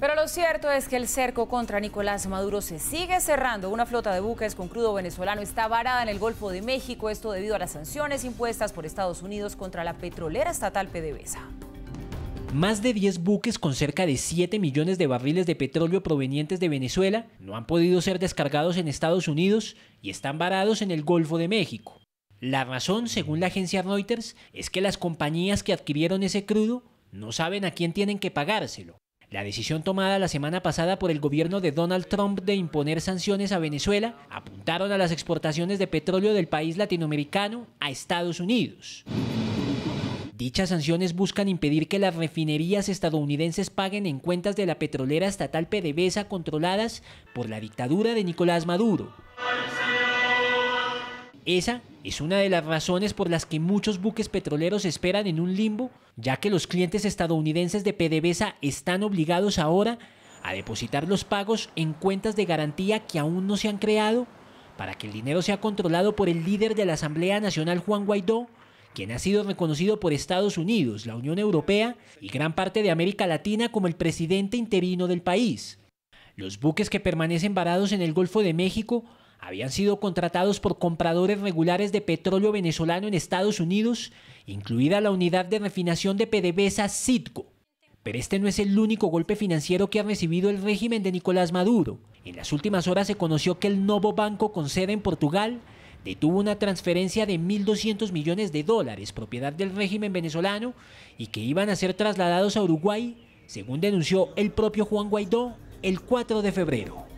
Pero lo cierto es que el cerco contra Nicolás Maduro se sigue cerrando. Una flota de buques con crudo venezolano está varada en el Golfo de México, esto debido a las sanciones impuestas por Estados Unidos contra la petrolera estatal PDVSA. Más de 10 buques con cerca de 7 millones de barriles de petróleo provenientes de Venezuela no han podido ser descargados en Estados Unidos y están varados en el Golfo de México. La razón, según la agencia Reuters, es que las compañías que adquirieron ese crudo no saben a quién tienen que pagárselo. La decisión tomada la semana pasada por el gobierno de Donald Trump de imponer sanciones a Venezuela apuntaron a las exportaciones de petróleo del país latinoamericano a Estados Unidos. Dichas sanciones buscan impedir que las refinerías estadounidenses paguen en cuentas de la petrolera estatal PDVSA controladas por la dictadura de Nicolás Maduro. Esa es una de las razones por las que muchos buques petroleros esperan en un limbo, ya que los clientes estadounidenses de PDVSA están obligados ahora a depositar los pagos en cuentas de garantía que aún no se han creado para que el dinero sea controlado por el líder de la Asamblea Nacional Juan Guaidó, quien ha sido reconocido por Estados Unidos, la Unión Europea y gran parte de América Latina como el presidente interino del país. Los buques que permanecen varados en el Golfo de México habían sido contratados por compradores regulares de petróleo venezolano en Estados Unidos, incluida la unidad de refinación de PDVSA Citgo. Pero este no es el único golpe financiero que ha recibido el régimen de Nicolás Maduro. En las últimas horas se conoció que el nuevo banco con sede en Portugal detuvo una transferencia de 1.200 millones de dólares propiedad del régimen venezolano y que iban a ser trasladados a Uruguay, según denunció el propio Juan Guaidó el 4 de febrero.